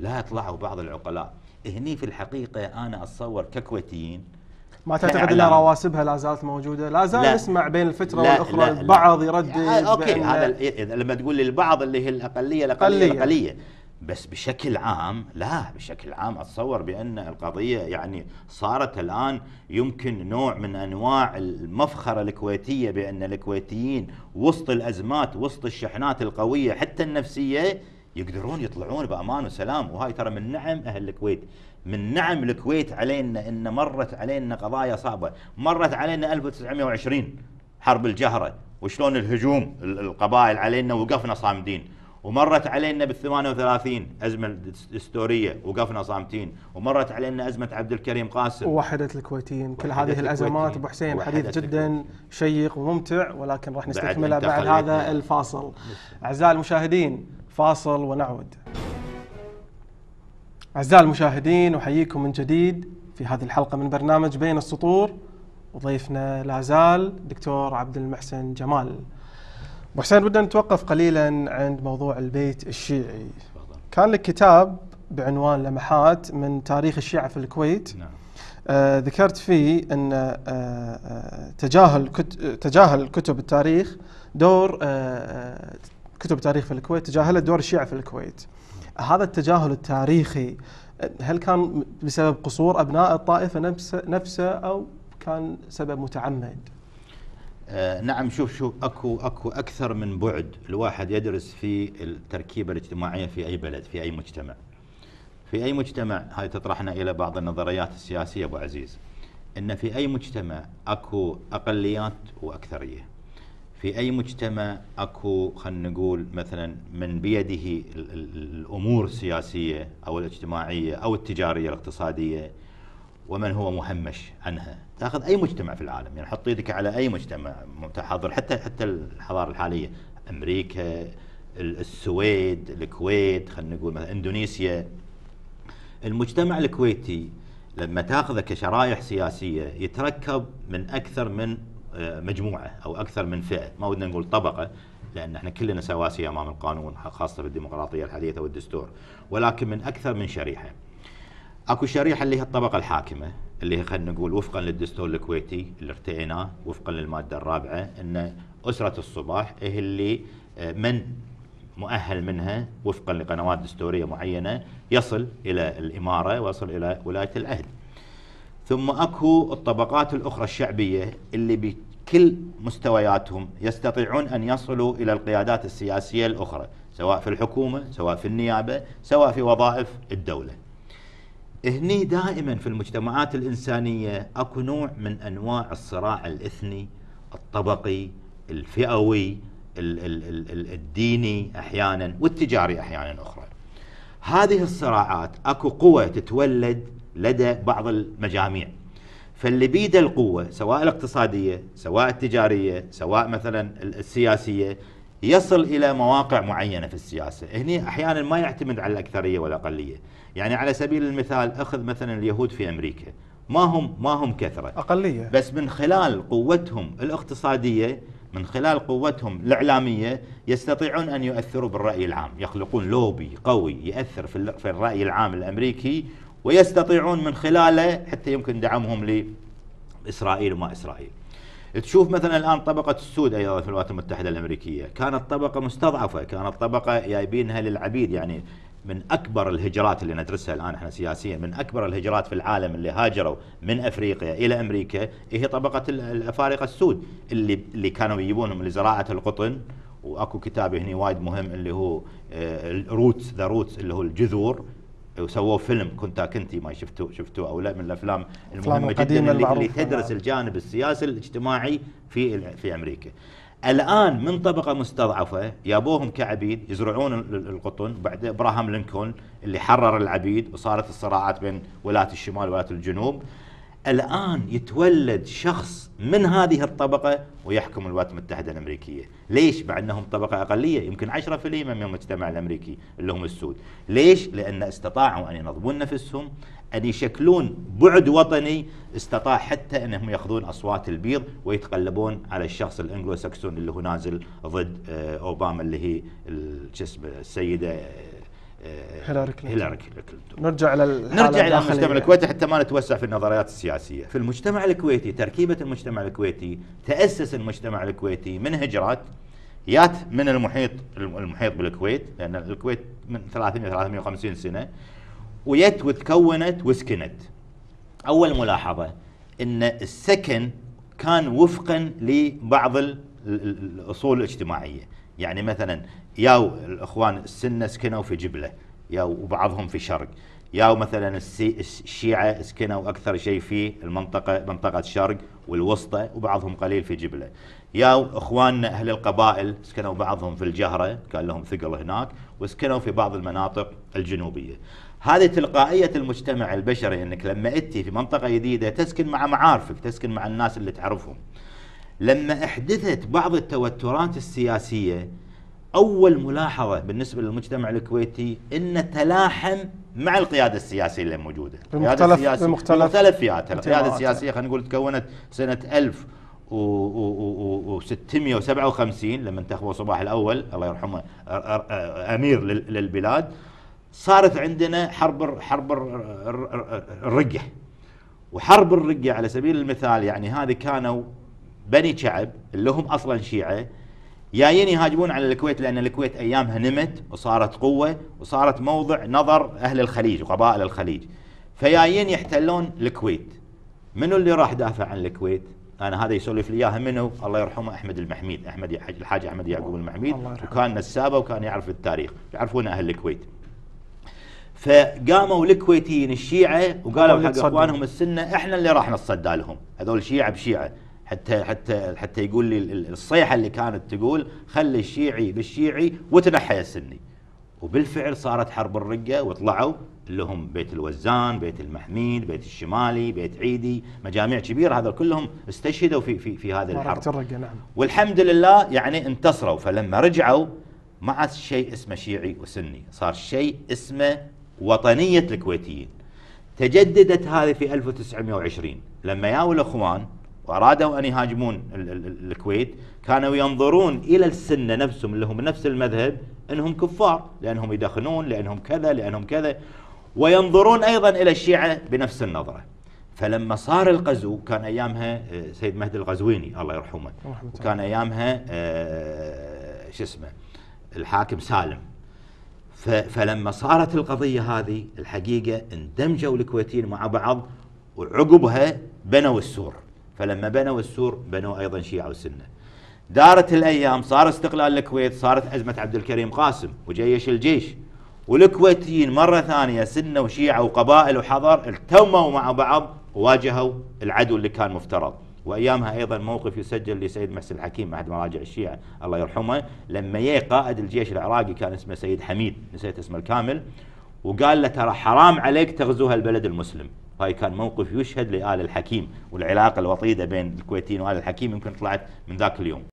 لا طلعوا بعض العقلاء هني في الحقيقه انا اتصور ككويتيين ما تعتقد ان رواسبها لا زالت موجوده؟ لا زال نسمع بين الفتره لا والاخرى لا البعض يردد آه، اوكي هذا لما تقول لي البعض اللي هي الاقليه الاقليه الاقليه بس بشكل عام لا بشكل عام اتصور بان القضيه يعني صارت الان يمكن نوع من انواع المفخره الكويتيه بان الكويتيين وسط الازمات وسط الشحنات القويه حتى النفسيه يقدرون يطلعون بامان وسلام وهاي ترى من نعم اهل الكويت من نعم الكويت علينا ان مرت علينا قضايا صعبه مرت علينا 1920 حرب الجهره وشلون الهجوم القبائل علينا وقفنا صامدين ومرت علينا بال 38 ازمه دستوريه وقفنا صامتين ومرت علينا ازمه عبد الكريم قاسم ووحدت الكويتيين كل هذه الازمات ابو حسين حديث جدا شيق وممتع ولكن راح نستكملها بعد هذا الفاصل اعزائي المشاهدين فاصل ونعود أعزائي المشاهدين أحييكم من جديد في هذه الحلقة من برنامج بين السطور وضيفنا لازال دكتور عبد المحسن جمال أبو حسين بدنا نتوقف قليلا عند موضوع البيت الشيعي كان لك كتاب بعنوان لمحات من تاريخ الشيعة في الكويت نعم. آه ذكرت فيه أن آه آه تجاهل كت... تجاهل كتب التاريخ دور آه, آه، كتب تاريخ في الكويت تجاهلت دور الشيعة في الكويت هذا التجاهل التاريخي هل كان بسبب قصور أبناء الطائفة نفسه, نفسه أو كان سبب متعمد آه نعم شوف شوف اكو اكو اكثر من بعد الواحد يدرس في التركيبه الاجتماعيه في اي بلد في اي مجتمع. في اي مجتمع هاي تطرحنا الى بعض النظريات السياسيه ابو عزيز ان في اي مجتمع اكو اقليات واكثريه. في أي مجتمع أكو خلينا نقول مثلا من بيده الأمور السياسية أو الاجتماعية أو التجارية الاقتصادية ومن هو مهمش عنها تاخذ اي مجتمع في العالم يعني حط يدك على اي مجتمع متحضر حتى حتى الحضاره الحاليه امريكا السويد الكويت خلينا نقول مثلا اندونيسيا المجتمع الكويتي لما تاخذه كشرائح سياسيه يتركب من اكثر من آه، مجموعه او اكثر من فئه ما ودنا نقول طبقه لان احنا كلنا سواسيه امام القانون خاصه في الديمقراطيه الحديثه والدستور ولكن من اكثر من شريحه اكو شريحه اللي هي الطبقه الحاكمه اللي هي خلينا نقول وفقا للدستور الكويتي اللي ارتئيناه وفقا للماده الرابعه ان اسره الصباح هي اللي آه، من مؤهل منها وفقا لقنوات دستوريه معينه يصل الى الاماره ويصل الى ولايه العهد. ثم اكو الطبقات الاخرى الشعبيه اللي بكل مستوياتهم يستطيعون ان يصلوا الى القيادات السياسيه الاخرى سواء في الحكومه، سواء في النيابه، سواء في وظائف الدوله. هني دائما في المجتمعات الانسانيه اكو نوع من انواع الصراع الاثني، الطبقي، الفئوي، ال ال ال الديني احيانا والتجاري احيانا اخرى. هذه الصراعات اكو قوى تتولد لدى بعض المجاميع فاللي بيده القوة سواء الاقتصادية سواء التجارية سواء مثلا السياسية يصل إلى مواقع معينة في السياسة هنا أحيانا ما يعتمد على الأكثرية والأقلية يعني على سبيل المثال أخذ مثلا اليهود في أمريكا ما هم ما هم كثرة أقلية بس من خلال قوتهم الاقتصادية من خلال قوتهم الإعلامية يستطيعون أن يؤثروا بالرأي العام يخلقون لوبي قوي يؤثر في الرأي العام الأمريكي ويستطيعون من خلاله حتى يمكن دعمهم لإسرائيل وما إسرائيل تشوف مثلا الان طبقه السود ايضا في الولايات المتحده الامريكيه، كانت طبقه مستضعفه، كانت طبقه جايبينها للعبيد يعني من اكبر الهجرات اللي ندرسها الان احنا سياسيا، من اكبر الهجرات في العالم اللي هاجروا من افريقيا الى امريكا هي طبقه الافارقه السود اللي اللي كانوا يجيبونهم لزراعه القطن واكو كتاب هنا وايد مهم اللي هو روتس ذا روتس اللي هو الجذور وسووا فيلم كنت كنتي ما شفتوه شفتوه او لا من الافلام المهمه جدا اللي, اللي تدرس الجانب السياسي الاجتماعي في في امريكا. الان من طبقه مستضعفه يابوهم كعبيد يزرعون القطن بعد ابراهام لينكولن اللي حرر العبيد وصارت الصراعات بين ولاه الشمال وولاه الجنوب الآن يتولد شخص من هذه الطبقة ويحكم الولايات المتحدة الأمريكية ليش؟ مع أنهم طبقة أقلية يمكن 10% من المجتمع الأمريكي اللي هم السود ليش؟ لأن استطاعوا أن ينظمون نفسهم أن يشكلون بعد وطني استطاع حتى أنهم يأخذون أصوات البيض ويتقلبون على الشخص الأنجلو ساكسون اللي هو نازل ضد آه، أوباما اللي هي شو اسمه السيدة آه، هيلاري كلينتون هيلاري كلينتون نرجع الى نرجع الى المجتمع الكويتي حتى ما نتوسع في النظريات السياسيه، في المجتمع الكويتي تركيبه المجتمع الكويتي، تاسس المجتمع الكويتي من هجرات يات من المحيط المحيط بالكويت لان الكويت من 300 350 سنه ويت وتكونت وسكنت. اول ملاحظه ان السكن كان وفقا لبعض الاصول الاجتماعيه، يعني مثلا ياو الاخوان السنه سكنوا في جبله، يا وبعضهم في الشرق يا مثلا الشيعة سكنوا أكثر شيء في المنطقة منطقة الشرق والوسطى وبعضهم قليل في جبلة يا إخواننا أهل القبائل سكنوا بعضهم في الجهرة كان لهم ثقل هناك وسكنوا في بعض المناطق الجنوبية هذه تلقائية المجتمع البشري أنك لما أتي في منطقة جديدة تسكن مع معارفك تسكن مع الناس اللي تعرفهم لما أحدثت بعض التوترات السياسية اول ملاحظه بالنسبه للمجتمع الكويتي ان تلاحم مع القياده السياسيه اللي موجوده بمختلف بمختلف مختلف فئاتها القياده السياسيه خلينا نقول تكونت سنه 1657 لما انتخبوا صباح الاول الله يرحمه امير للبلاد صارت عندنا حرب حرب الرقه وحرب الرقه على سبيل المثال يعني هذه كانوا بني شعب اللي هم اصلا شيعه جايين يهاجمون على الكويت لان الكويت ايامها نمت وصارت قوه وصارت موضع نظر اهل الخليج وقبائل الخليج فيايين يحتلون الكويت منو اللي راح دافع عن الكويت؟ انا هذا يسولف لي اياها منو؟ الله يرحمه احمد المحميد، احمد الحاج احمد يعقوب المحميد وكان نسابه وكان يعرف التاريخ، يعرفون اهل الكويت. فقاموا الكويتيين الشيعه وقالوا حق اخوانهم السنه احنا اللي راح نتصدى لهم، هذول شيعه بشيعه، حتى حتى حتى يقول لي الصيحه اللي كانت تقول خلي الشيعي بالشيعي وتنحي السني وبالفعل صارت حرب الرقه وطلعوا اللي هم بيت الوزان، بيت المحميد، بيت الشمالي، بيت عيدي، مجاميع كبيره هذول كلهم استشهدوا في في في هذه الحرب. الرقه نعم. والحمد لله يعني انتصروا فلما رجعوا ما عاد شيء اسمه شيعي وسني، صار شيء اسمه وطنيه الكويتيين. تجددت هذه في 1920 لما ياو الاخوان وأرادوا أن يهاجمون الكويت كانوا ينظرون إلى السنة نفسهم اللي هم نفس المذهب أنهم كفار لأنهم يدخنون لأنهم كذا لأنهم كذا وينظرون أيضا إلى الشيعة بنفس النظرة فلما صار الغزو كان أيامها آه، سيد مهدي الغزويني الله يرحمه وكان أيامها آه، شو اسمه الحاكم سالم فلما صارت القضية هذه الحقيقة اندمجوا الكويتيين مع بعض وعقبها بنوا السور فلما بنوا السور بنوا أيضا شيعة وسنة دارت الأيام صار استقلال الكويت صارت أزمة عبد الكريم قاسم وجيش الجيش والكويتيين مرة ثانية سنة وشيعة وقبائل وحضر التموا مع بعض وواجهوا العدو اللي كان مفترض وايامها ايضا موقف يسجل لسيد محسن الحكيم احد مراجع الشيعه الله يرحمه لما جاء قائد الجيش العراقي كان اسمه سيد حميد نسيت اسمه الكامل وقال له ترى حرام عليك تغزو هالبلد المسلم هاي كان موقف يشهد لآل الحكيم والعلاقة الوطيدة بين الكويتيين وآل الحكيم يمكن طلعت من ذاك اليوم